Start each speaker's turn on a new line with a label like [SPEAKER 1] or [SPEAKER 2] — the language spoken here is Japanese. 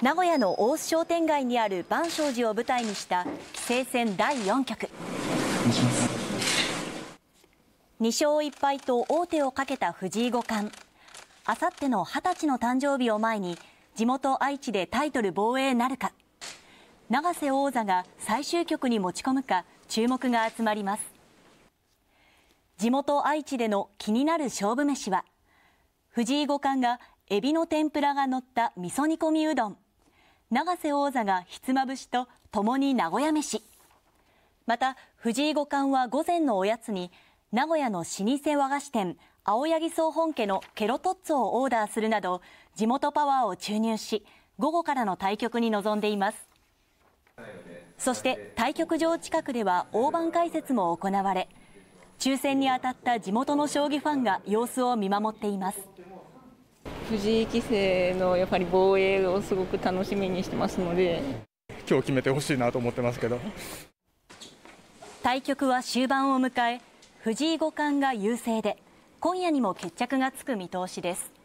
[SPEAKER 1] 名古屋の大須商店街にある万松寺を舞台にした棋聖戦第4局2勝1敗と王手をかけた藤井五冠あさっての20歳の誕生日を前に地元愛知でタイトル防衛なるか永瀬王座が最終局に持ち込むか注目が集まります地元愛知での気になる勝負飯は藤井五冠がエビの天ぷらが乗った味噌煮込みうどん永瀬王座がひつまぶしと共に名古屋飯。また、藤井五冠は午前のおやつに、名古屋の老舗和菓子店、青柳総本家のケロトッツォをオーダーするなど、地元パワーを注入し、午後からの対局に臨んでいます。そして対局場近くでは大盤解説も行われ、抽選に当たった地元の将棋ファンが様子を見守っています。藤井棋聖のやっぱり防衛をすごく楽しみにしてますので
[SPEAKER 2] 今日決めてほしいなと思ってますけど
[SPEAKER 1] 対局は終盤を迎え藤井五冠が優勢で今夜にも決着がつく見通しです